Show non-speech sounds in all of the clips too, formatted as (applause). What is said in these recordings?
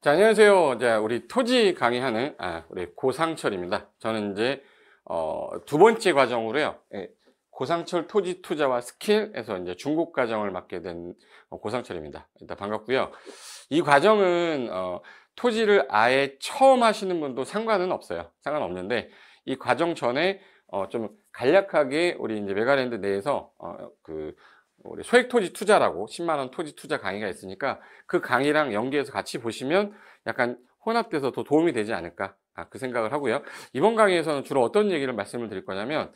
자, 안녕하세요. 자, 우리 토지 강의하는 아, 우리 고상철입니다. 저는 이제 어, 두 번째 과정으로요. 예, 고상철 토지 투자와 스킬에서 이제 중국 과정을 맡게 된 어, 고상철입니다. 일단 반갑고요. 이 과정은 어, 토지를 아예 처음 하시는 분도 상관은 없어요. 상관없는데 이 과정 전에 어, 좀 간략하게 우리 이제 메가랜드 내에서 어, 그 우리 소액 토지 투자라고 10만 원 토지 투자 강의가 있으니까 그 강의랑 연계해서 같이 보시면 약간 혼합돼서 더 도움이 되지 않을까 아, 그 생각을 하고요. 이번 강의에서는 주로 어떤 얘기를 말씀을 드릴 거냐면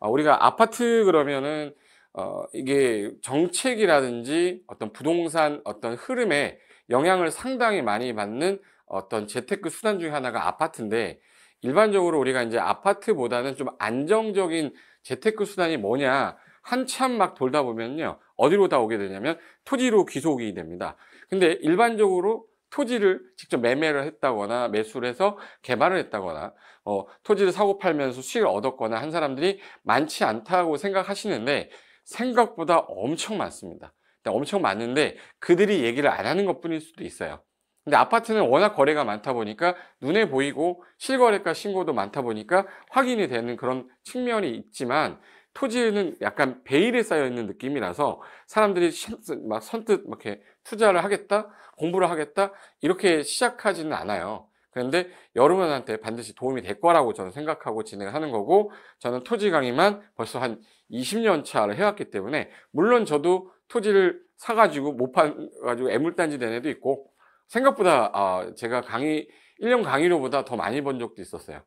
어, 우리가 아파트 그러면은 어, 이게 정책이라든지 어떤 부동산 어떤 흐름에 영향을 상당히 많이 받는 어떤 재테크 수단 중에 하나가 아파트인데 일반적으로 우리가 이제 아파트보다는 좀 안정적인 재테크 수단이 뭐냐 한참 막 돌다 보면요. 어디로 다 오게 되냐면 토지로 귀속이 됩니다. 근데 일반적으로 토지를 직접 매매를 했다거나 매수를 해서 개발을 했다거나 어, 토지를 사고 팔면서 수익을 얻었거나 한 사람들이 많지 않다고 생각하시는데 생각보다 엄청 많습니다. 엄청 많은데 그들이 얘기를 안 하는 것뿐일 수도 있어요. 근데 아파트는 워낙 거래가 많다 보니까 눈에 보이고 실거래가 신고도 많다 보니까 확인이 되는 그런 측면이 있지만 토지는 약간 베일에 쌓여 있는 느낌이라서 사람들이 막 선뜻 이렇게 투자를 하겠다, 공부를 하겠다 이렇게 시작하지는 않아요. 그런데 여러분한테 반드시 도움이 될 거라고 저는 생각하고 진행하는 거고 저는 토지 강의만 벌써 한 20년 차를 해왔기 때문에 물론 저도 토지를 사가지고 못 파가지고 애물단지 된 애도 있고 생각보다 아, 제가 강의 1년 강의료보다 더 많이 번 적도 있었어요.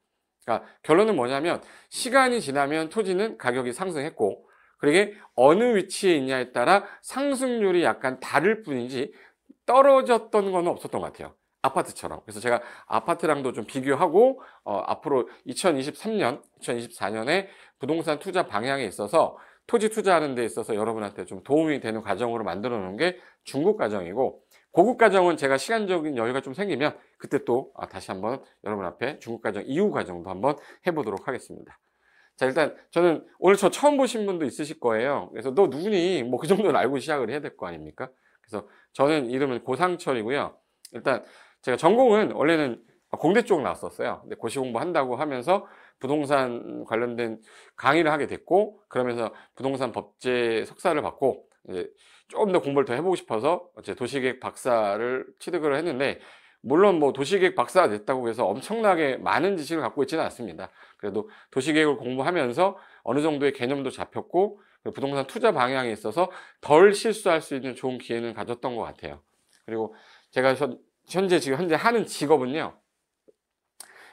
그러니까 결론은 뭐냐면 시간이 지나면 토지는 가격이 상승했고 그리고 어느 위치에 있냐에 따라 상승률이 약간 다를 뿐이지 떨어졌던 건 없었던 것 같아요. 아파트처럼. 그래서 제가 아파트랑도 좀 비교하고 어, 앞으로 2023년, 2024년에 부동산 투자 방향에 있어서 토지 투자하는 데 있어서 여러분한테 좀 도움이 되는 과정으로 만들어 놓은 게 중국 과정이고 고급 과정은 제가 시간적인 여유가 좀 생기면 그때 또 아, 다시 한번 여러분 앞에 중국 과정 이후 과정도 한번 해보도록 하겠습니다. 자 일단 저는 오늘 저 처음 보신 분도 있으실 거예요. 그래서 너 누구니? 뭐 그 정도는 알고 시작을 해야 될 거 아닙니까? 그래서 저는 이름은 고상철이고요. 일단 제가 전공은 원래는 공대 쪽 나왔었어요. 근데 고시 공부한다고 하면서 부동산 관련된 강의를 하게 됐고 그러면서 부동산 법제 석사를 받고 이제 조금 더 공부를 더 해보고 싶어서 제 도시계획 박사를 취득을 했는데 물론 뭐 도시계획 박사가 됐다고 해서 엄청나게 많은 지식을 갖고 있지는 않습니다. 그래도 도시계획을 공부하면서 어느 정도의 개념도 잡혔고 그 부동산 투자 방향에 있어서 덜 실수할 수 있는 좋은 기회는 가졌던 것 같아요. 그리고 제가 현재 지금 현재 하는 직업은요.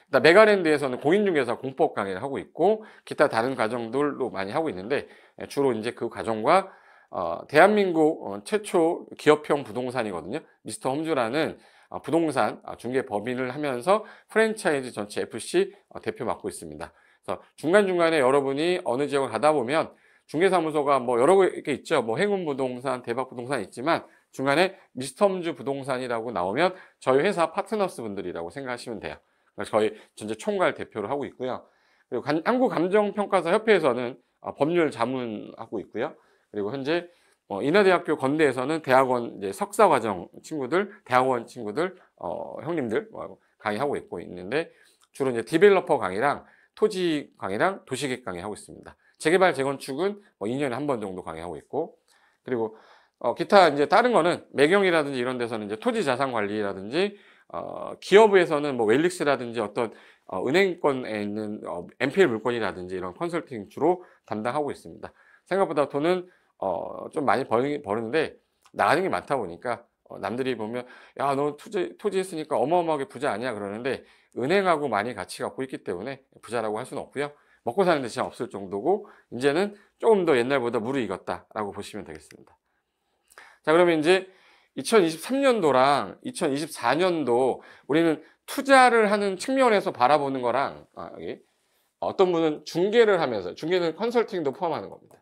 일단 메가랜드에서는 공인중개사 공법 강의를 하고 있고 기타 다른 과정들도 많이 하고 있는데 주로 이제 그 과정과 어, 대한민국 어, 최초 기업형 부동산이거든요. 미스터 홈즈라는 어, 부동산 어, 중개 법인을 하면서 프랜차이즈 전체 FC 대표 맡고 있습니다. 그래서 중간중간에 여러분이 어느 지역을 가다 보면 중개사무소가 뭐 여러 개 있죠. 뭐 행운부동산, 대박부동산 있지만 중간에 미스터 홈즈 부동산이라고 나오면 저희 회사 파트너스 분들이라고 생각하시면 돼요. 저희 전체 총괄 대표를 하고 있고요. 그리고 한국감정평가사 협회에서는 법률 자문하고 있고요. 그리고 현재 어, 인하대학교 건대에서는 대학원 이제 석사과정 친구들, 대학원 친구들, 어, 형님들 뭐 강의하고 있고 있는데 주로 이제 디벨로퍼 강의랑 토지 강의랑 도시계획 강의하고 있습니다. 재개발 재건축은 뭐 2년에 한 번 정도 강의하고 있고 그리고 어, 기타 이제 다른 거는 매경이라든지 이런 데서는 이제 토지 자산 관리라든지 어, 기업에서는 뭐 웰릭스라든지 어떤 어, 은행권에 있는 어, NPL 물건이라든지 이런 컨설팅 주로 담당하고 있습니다. 생각보다 돈은 어, 좀 많이 버는, 버는데 나가는 게 많다 보니까 어, 남들이 보면 야 너투지 토지 했으니까 어마어마하게 부자 아니야 그러는데 은행하고 많이 같이 갖고 있기 때문에 부자라고 할 수는 없고요 먹고 사는 데 지장 없을 정도고 이제는 조금 더 옛날보다 무르익었다라고 보시면 되겠습니다 자 그러면 이제 2023년도랑 2024년도 우리는 투자를 하는 측면에서 바라보는 거랑 아, 여기 어떤 분은 중계를 하면서 중계는 컨설팅도 포함하는 겁니다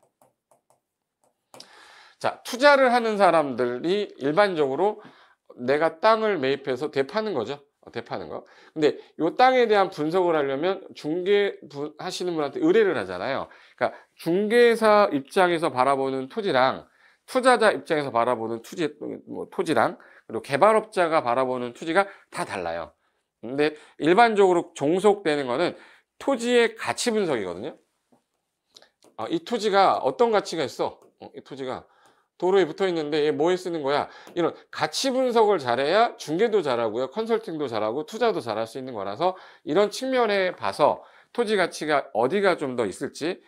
자, 투자를 하는 사람들이 일반적으로 내가 땅을 매입해서 대파는 거죠. 어, 대파는 거. 근데 이 땅에 대한 분석을 하려면 중개 하시는 분한테 의뢰를 하잖아요. 그러니까 중개사 입장에서 바라보는 토지랑 투자자 입장에서 바라보는 투지, 뭐, 토지랑 그리고 개발업자가 바라보는 투지가 다 달라요. 근데 일반적으로 종속되는 거는 토지의 가치 분석이거든요. 아, 이 토지가 어떤 가치가 있어? 어, 이 토지가 도로에 붙어 있는데 얘 뭐에 쓰는 거야? 이런 가치 분석을 잘해야 중개도 잘하고요. 컨설팅도 잘하고 투자도 잘할 수 있는 거라서 이런 측면에 봐서 토지 가치가 어디가 좀 더 있을지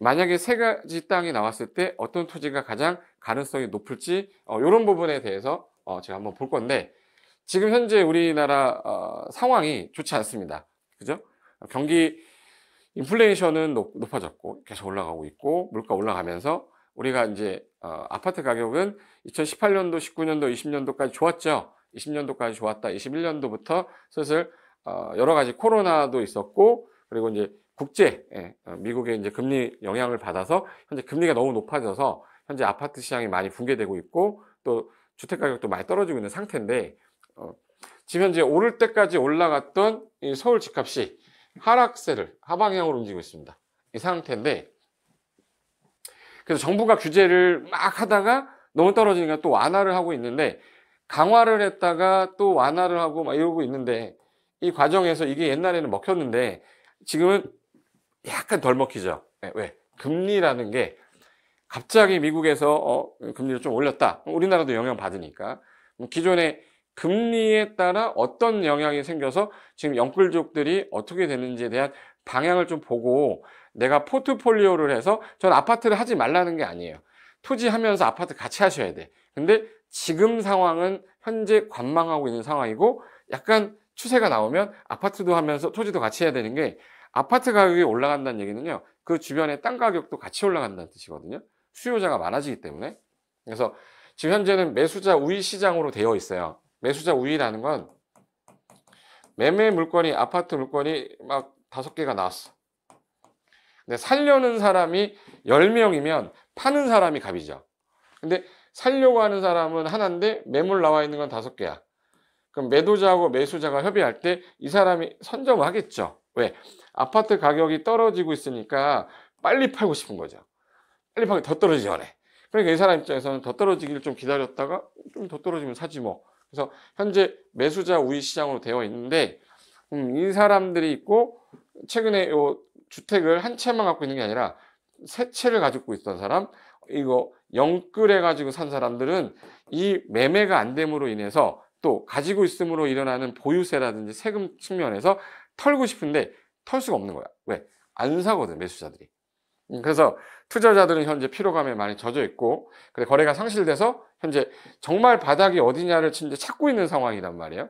만약에 세 가지 땅이 나왔을 때 어떤 토지가 가장 가능성이 높을지 어, 이런 부분에 대해서 어, 제가 한번 볼 건데 지금 현재 우리나라 어, 상황이 좋지 않습니다. 그죠? 경기 인플레이션은 높, 아졌고 계속 올라가고 있고 물가 올라가면서 우리가 이제 어, 아파트 가격은 2018년도, 19년도, 20년도까지 좋았죠. 20년도까지 좋았다. 21년도부터 슬슬 어, 여러 가지 코로나도 있었고 그리고 이제 국제 예, 어, 미국의 이제 금리 영향을 받아서 현재 금리가 너무 높아져서 현재 아파트 시장이 많이 붕괴되고 있고 또 주택 가격도 많이 떨어지고 있는 상태인데 어, 지금 현재 오를 때까지 올라갔던 서울 집값이 하락세를 하방향으로 움직이고 있습니다. 이 상태인데 그래서 정부가 규제를 막 하다가 너무 떨어지니까 또 완화를 하고 있는데 강화를 했다가 또 완화를 하고 막 이러고 있는데 이 과정에서 이게 옛날에는 먹혔는데 지금은 약간 덜 먹히죠. 예, 왜? 금리라는 게 갑자기 미국에서 어, 금리를 좀 올렸다. 우리나라도 영향 받으니까 음, 기존에 금리에 따라 어떤 영향이 생겨서 지금 영끌족들이 어떻게 되는지에 대한 방향을 좀 보고 내가 포트폴리오를 해서 전 아파트를 하지 말라는 게 아니에요. 토지 하면서 아파트 같이 하셔야 돼. 근데 지금 상황은 현재 관망하고 있는 상황이고 약간 추세가 나오면 아파트도 하면서 토지도 같이 해야 되는 게 아파트 가격이 올라간다는 얘기는요. 그주변에땅 가격도 같이 올라간다는 뜻이거든요. 수요자가 많아지기 때문에. 그래서 지금 현재는 매수자 우위 시장으로 되어 있어요. 매수자 우위라는 건 매매 물건이 아파트 물건이 막 다섯 개가 나왔어. 근데 살려는 사람이 10명이면 파는 사람이 갑이죠. 근데 살려고 하는 사람은 하나인데 매물 나와 있는 건 다섯 개야. 그럼 매도자하고 매수자가 협의할 때 이 사람이 선점하겠죠. 왜? 아파트 가격이 떨어지고 있으니까 빨리 팔고 싶은 거죠. 빨리 팔고 더 떨어지기 전에. 그러니까 이 사람 입장에서는 더 떨어지기를 좀 기다렸다가 좀 더 떨어지면 사지 뭐. 그래서 현재 매수자 우위 시장으로 되어 있는데 음, 이 사람들이 있고 최근에 요 주택을 한 채만 갖고 있는 게 아니라 세 채를 가지고 있던 사람, 이거 영끌해 가지고 산 사람들은 이 매매가 안 됨으로 인해서 또 가지고 있음으로 일어나는 보유세라든지 세금 측면에서 털고 싶은데 털 수가 없는 거야. 왜? 안 사거든, 매수자들이. 음, 그래서 투자자들은 현재 피로감에 많이 젖어 있고, 근데 거래가 상실돼서 현재 정말 바닥이 어디냐를 찾고 있는 상황이란 말이에요.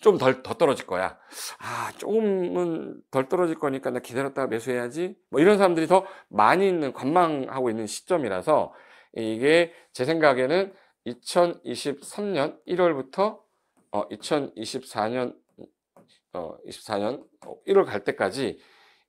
좀덜더 떨어질 거야. 아, 조금은 덜 떨어질 거니까 나 기다렸다가 매수해야지. 뭐 이런 사람들이 더 많이 있는 관망하고 있는 시점이라서 이게 제 생각에는 2023년 1월부터 어, 2024년 어, 24년 1월 어, 갈 때까지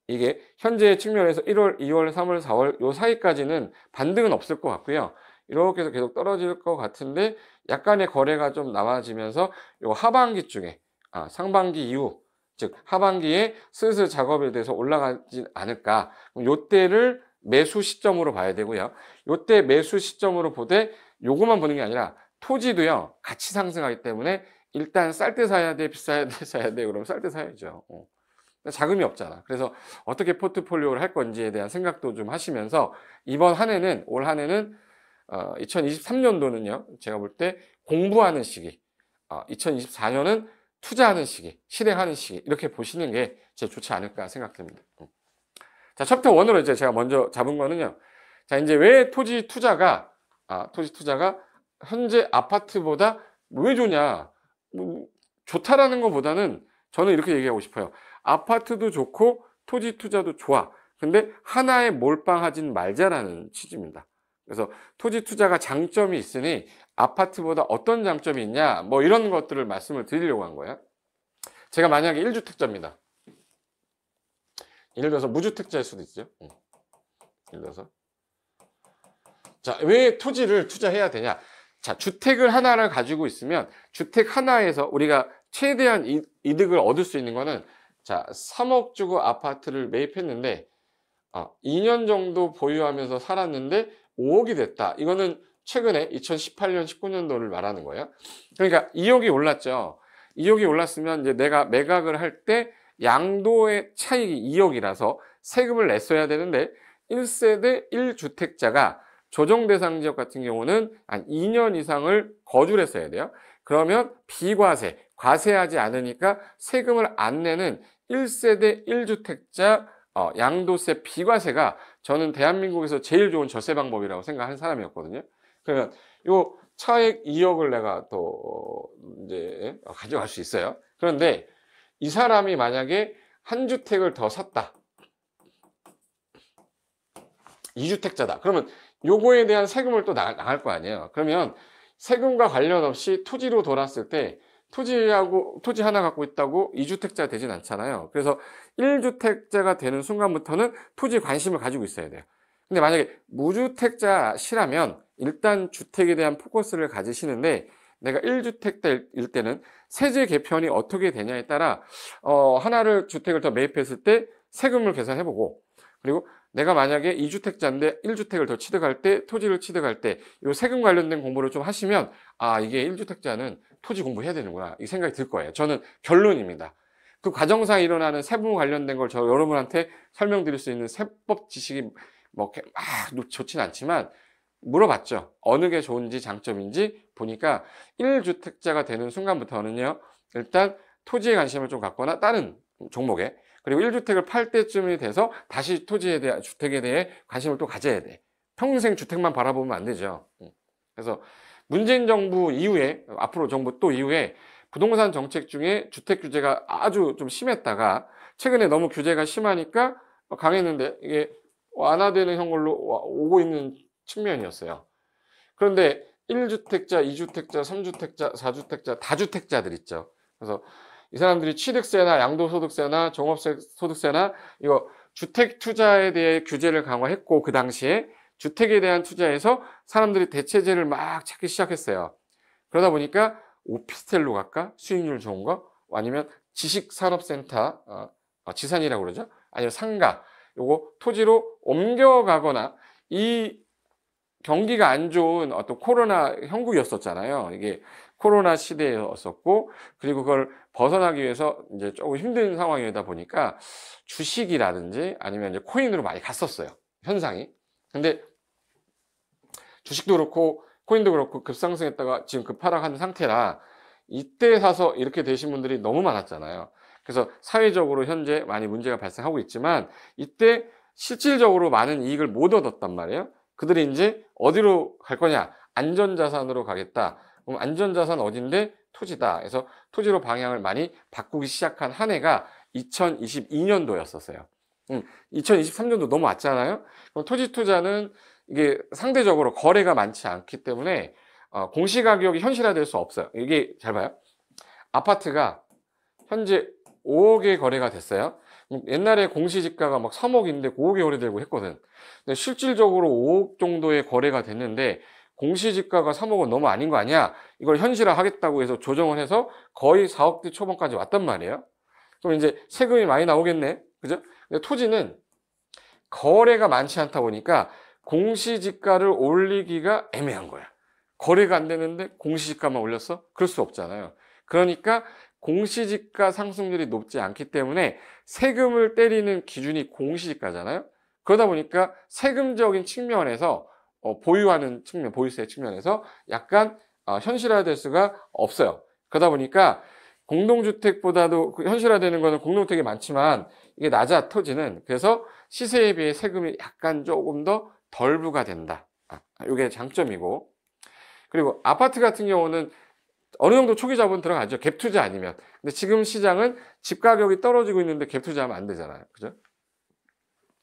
이게 현재 측면에서 1월, 2월, 3월, 4월 요 사이까지는 반등은 없을 것 같고요. 이렇게 해서 계속 떨어질 것 같은데 약간의 거래가 좀 남아지면서 요 하반기 중에 아, 상반기 이후 즉 하반기에 슬슬 작업에 대해서 올라가지 않을까 요때를 매수 시점으로 봐야 되고요 요때 매수 시점으로 보되 요것만 보는 게 아니라 토지도요 같이 상승하기 때문에 일단 쌀 때 사야 돼 비싸야 돼 (laughs) 사야 돼그럼쌀 때 사야죠 어. 자금이 없잖아 그래서 어떻게 포트폴리오를 할 건지에 대한 생각도 좀 하시면서 이번 한 해는 올 한 해는 어, 2023년도는요 제가 볼 때 공부하는 시기 어, 2024년은 투자하는 시기, 실행하는 시기 이렇게 보시는 게 제일 좋지 않을까 생각됩니다. 음. 자, 챕터 1으로 이제 제가 먼저 잡은 거는요. 자, 이제 왜 토지 투자가 아, 토지 투자가 현재 아파트보다 왜 좋냐? 뭐, 좋다라는 것보다는 저는 이렇게 얘기하고 싶어요. 아파트도 좋고 토지 투자도 좋아. 근데 하나에 몰빵하진 말자라는 취지입니다. 그래서 토지 투자가 장점이 있으니 아파트보다 어떤 장점이 있냐 뭐 이런 것들을 말씀을 드리려고 한 거예요. 제가 만약에 1주택자입니다. 예를 들어서 무주택자일 수도 있죠. 예를 들어서 자, 왜 토지를 투자해야 되냐? 자, 주택을 하나를 가지고 있으면 주택 하나에서 우리가 최대한 이득을 얻을 수 있는 거는 자, 3억 주고 아파트를 매입했는데 어, 2년 정도 보유하면서 살았는데 5억이 됐다. 이거는 최근에 2018년, 19년도를 말하는 거예요. 그러니까 2억이 올랐죠. 2억이 올랐으면 이제 내가 매각을 할 때 양도의 차익이 2억이라서 세금을 냈어야 되는데 1세대 1주택자가 조정 대상 지역 같은 경우는 한 2년 이상을 거주를 했어야 돼요. 그러면 비과세, 과세하지 않으니까 세금을 안 내는 1세대 1주택자 어, 양도세 비과세가 저는 대한민국에서 제일 좋은 절세 방법이라고 생각하는 사람이었거든요. 그러면 요 차액 2억을 내가 또 이제 가져갈 수 있어요. 그런데 이 사람이 만약에 한 주택을 더 샀다. 2주택자다. 그러면 요거에 대한 세금을 또 나갈 거 아니에요. 그러면 세금과 관련 없이 토지로 돌았을 때 토지하고 토지 하나 갖고 있다고 2주택자 가 되진 않잖아요. 그래서 1주택자가 되는 순간부터는 토지 관심을 가지고 있어야 돼요. 근데 만약에 무주택자시라면 일단 주택에 대한 포커스를 가지시는데 내가 1주택자일 때는 세제 개편이 어떻게 되냐에 따라 어, 하나를 주택을 더 매입했을 때 세금을 계산해보고 그리고 내가 만약에 2주택자인데 1주택을 더 취득할 때 토지를 취득할 때 이 세금 관련된 공부를 좀 하시면 아 이게 1주택자는 토지 공부해야 되는구나 이 생각이 들 거예요 저는 결론입니다 그 과정상 일어나는 세부 관련된 걸 저 여러분한테 설명드릴 수 있는 세법 지식이 뭐막 좋진 않지만 물어봤죠 어느 게 좋은지 장점인지 보니까 1주택자가 되는 순간부터는요 일단 토지에 관심을 좀 갖거나 다른 종목에 그리고 1주택을 팔 때쯤이 돼서 다시 토지에 대한 주택에 대해 관심을 또 가져야 돼. 평생 주택만 바라보면 안 되죠. 그래서 문재인 정부 이후에 앞으로 정부 또 이후에 부동산 정책 중에 주택 규제가 아주 좀 심했다가 최근에 너무 규제가 심하니까 강했는데 이게 완화되는 형걸로 오고 있는 측면이었어요. 그런데 1주택자, 2주택자, 3주택자, 4주택자, 다주택자들 있죠. 그래서 이 사람들이 취득세나 양도소득세나 종업세 소득세나 이거 주택 투자에 대해 규제를 강화했고 그 당시에 주택에 대한 투자에서 사람들이 대체제를막 찾기 시작했어요. 그러다 보니까 오피스텔로 갈까? 수익률 좋은 거? 아니면 지식산업센터, 어, 어 지산이라고 그러죠? 아니면 상가, 이거 토지로 옮겨가거나 이 경기가 안 좋은 어떤 코로나 형국이었었잖아요. 이게 코로나 시대였었고 그리고 그걸 벗어나기 위해서 이제 조금 힘든 상황이다 보니까 주식이라든지 아니면 이제 코인으로 많이 갔었어요. 현상이. 근데 주식도 그렇고 코인도 그렇고 급상승했다가 지금 급하락한 상태라 이때 사서 이렇게 되신 분들이 너무 많았잖아요. 그래서 사회적으로 현재 많이 문제가 발생하고 있지만 이때 실질적으로 많은 이익을 못 얻었단 말이에요. 그들이 이제 어디로 갈 거냐? 안전자산으로 가겠다. 그럼 안전자산 어딘데? 토지다. 그래서 토지로 방향을 많이 바꾸기 시작한 한 해가 2022년도였었어요. 음, 2023년도 너무 왔잖아요. 그럼 토지 투자는 이게 상대적으로 거래가 많지 않기 때문에 어, 공시가격이 현실화될 수 없어요. 이게 잘 봐요. 아파트가 현재 5억에 거래가 됐어요. 옛날에 공시지가가 막 3억인데 5억에 거래되고 했거든. 근데 실질적으로 5억 정도의 거래가 됐는데 공시지가가 3억 원 너무 아닌 거 아니야? 이걸 현실화 하겠다고 해서 조정을 해서 거의 4억대 초반까지 왔단 말이에요. 그럼 이제 세금이 많이 나오겠네. 그죠? 근데 토지는 거래가 많지 않다 보니까 공시지가를 올리기가 애매한 거야. 거래가 안 되는데 공시지가만 올렸어? 그럴 수 없잖아요. 그러니까 공시지가 상승률이 높지 않기 때문에 세금을 때리는 기준이 공시지가잖아요. 그러다 보니까 세금적인 측면에서 어, 보유하는 측면, 보유세 측면에서 약간 어, 현실화될 수가 없어요. 그러다 보니까 공동주택보다도 그 현실화되는 거는 공동주택이 많지만 이게 낮아 터지는 그래서 시세에 비해 세금이 약간 조금 더 덜 부과된다. 이게 아, 장점이고 그리고 아파트 같은 경우는 어느 정도 초기 자본 들어가죠. 갭 투자 아니면. 근데 지금 시장은 집 가격이 떨어지고 있는데 갭 투자하면 안 되잖아요. 그죠?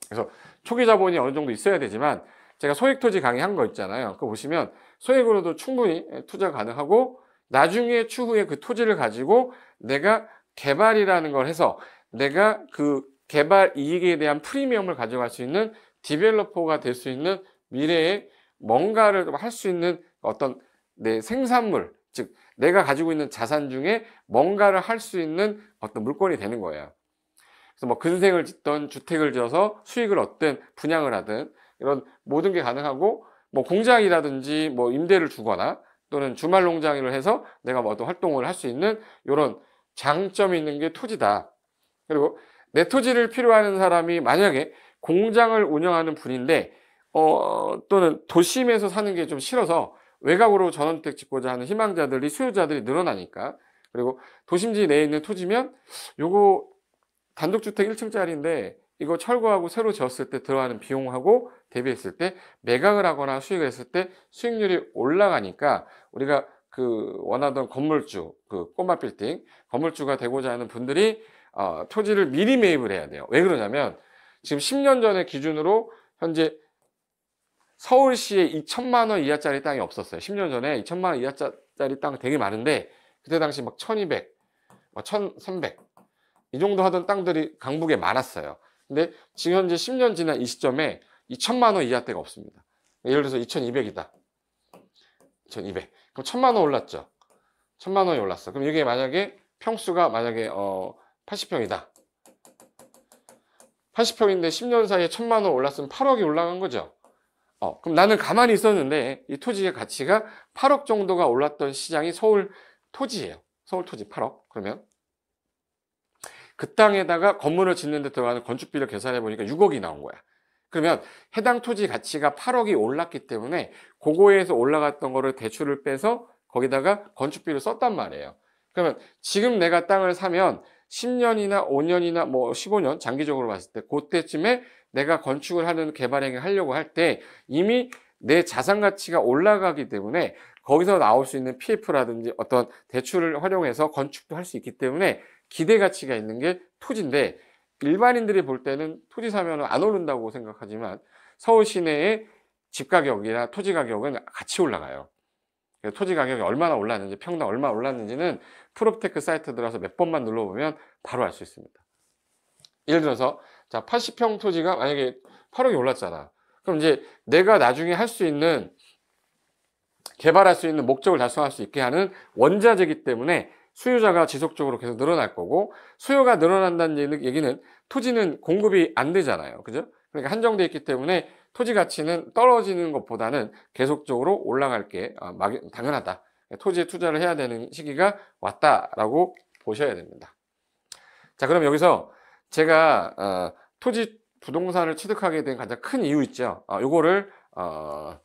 그래서 초기 자본이 어느 정도 있어야 되지만 제가 소액 토지 강의한 거 있잖아요. 그거 보시면 소액으로도 충분히 예, 투자 가능하고 나중에 추후에 그 토지를 가지고 내가 개발이라는 걸 해서 내가 그 개발 이익에 대한 프리미엄을 가져갈 수 있는 디벨로퍼가 될 수 있는 미래에 뭔가를 할 수 있는 어떤 내 생산물, 즉 내가 가지고 있는 자산 중에 뭔가를 할 수 있는 어떤 물건이 되는 거예요. 그래서 뭐 근생을 짓던 주택을 지어서 수익을 얻든 분양을 하든 이런 모든 게 가능하고 뭐 공장이라든지 뭐 임대를 주거나 또는 주말 농장일을 해서 내가 뭐 어떤 활동을 할 수 있는 이런 장점이 있는 게 토지다. 그리고 내 토지를 필요하는 사람이 만약에 공장을 운영하는 분인데 어, 또는 도심에서 사는 게 좀 싫어서 외곽으로 전원택 짓고자 하는 희망자들이 수요자들이 늘어나니까 그리고 도심지 내에 있는 토지면 요거 단독주택 1층짜리인데 이거 철거하고 새로 지었을 때 들어가는 비용하고 대비했을 때 매각을 하거나 수익을 했을 때 수익률이 올라가니까 우리가 그 원하던 건물주 그 꼬마 빌딩 건물주가 되고자 하는 분들이 어, 토지를 미리 매입을 해야 돼요. 왜 그러냐면 지금 10년 전에 기준으로 현재 서울시에 2천만 원 이하짜리 땅이 없었어요. 10년 전에 2천만 원 이하짜리 땅 되게 많은데 그때 당시 막 1200, 막 1300, 이 정도 하던 땅들이 강북에 많았어요. 근데 지금 현재 10년 지난 이 시점에 2천만 원 이하 대가 없습니다. 예를 들어서 2,200이다. 2,200. 그럼 1천만 원 올랐죠. 1천만 원이 올랐어. 그럼 이게 만약에 평수가 만약에 어 80평이다. 80평인데 10년 사이에 1천만 원 올랐으면 8억이 올라간 거죠. 어, 그럼 나는 가만히 있었는데 이 토지의 가치가 8억 정도가 올랐던 시장이 서울 토지예요. 서울 토지 8억. 그러면 그 땅에다가 건물을 짓는데 들어가는 건축비를 계산해 보니까 6억이 나온 거야. 그러면 해당 토지 가치가 8억이 올랐기 때문에 고거에서 올라갔던 거를 대출을 빼서 거기다가 건축비를 썼단 말이에요. 그러면 지금 내가 땅을 사면 10년이나 5년이나 뭐 15년 장기적으로 봤을 때 그때쯤에 내가 건축을 하는 개발 행위 하려고 할 때 이미 내 자산 가치가 올라가기 때문에 거기서 나올 수 있는 PF라든지 어떤 대출을 활용해서 건축도 할 수 있기 때문에 기대 가치가 있는 게 토지인데 일반인들이 볼 때는 토지 사면은 안 오른다고 생각하지만 서울 시내에집 가격이나 토지 가격은 같이 올라가요. 토지 가격이 얼마나 올랐는지 평당 얼마 올랐는지는 프로테크 사이트 들어서 가몇 번만 눌러보면 바로 알 수 있습니다. 예를 들어서 자 80평 토지가 만약에 8억이 올랐잖아. 그럼 이제 내가 나중에 할 수 있는 개발할 수 있는 목적을 달성할 수 있게 하는 원자재이기 때문에 수요자가 지속적으로 계속 늘어날 거고 수요가 늘어난다는 얘기는 토지는 공급이 안 되잖아요. 그죠? 그러니까 한정돼 있기 때문에 토지 가치는 떨어지는 것보다는 계속적으로 올라갈 게 아, 당연하다. 토지에 투자를 해야 되는 시기가 왔다라고 보셔야 됩니다. 자, 그럼 여기서 제가 어, 토지 부동산을 취득하게 된 가장 큰 이유 있죠. 어, 요거를 어,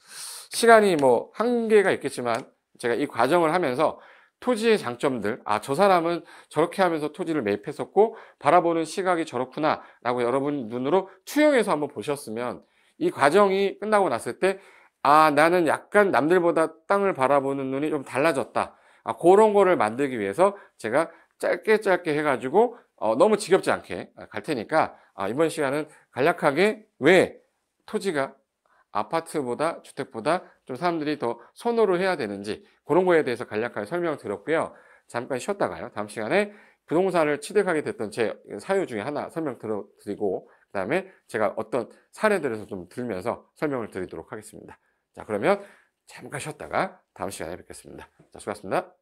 시간이 뭐 한계가 있겠지만 제가 이 과정을 하면서 토지의 장점들, 아, 저 사람은 저렇게 하면서 토지를 매입했었고, 바라보는 시각이 저렇구나, 라고 여러분 눈으로 투영해서 한번 보셨으면, 이 과정이 끝나고 났을 때, 아, 나는 약간 남들보다 땅을 바라보는 눈이 좀 달라졌다. 아, 그런 거를 만들기 위해서 제가 짧게 짧게 해가지고, 어, 너무 지겹지 않게 갈 테니까, 아, 이번 시간은 간략하게 왜 토지가 아파트보다 주택보다 좀 사람들이 더 선호를 해야 되는지 그런 거에 대해서 간략하게 설명 을 드렸고요. 잠깐 쉬었다가요. 다음 시간에 부동산을 취득하게 됐던 제 사유 중에 하나 설명 드리고 그다음에 제가 어떤 사례들에서 좀 들면서 설명을 드리도록 하겠습니다. 자, 그러면 잠깐 쉬었다가 다음 시간에 뵙겠습니다. 자, 수고하셨습니다.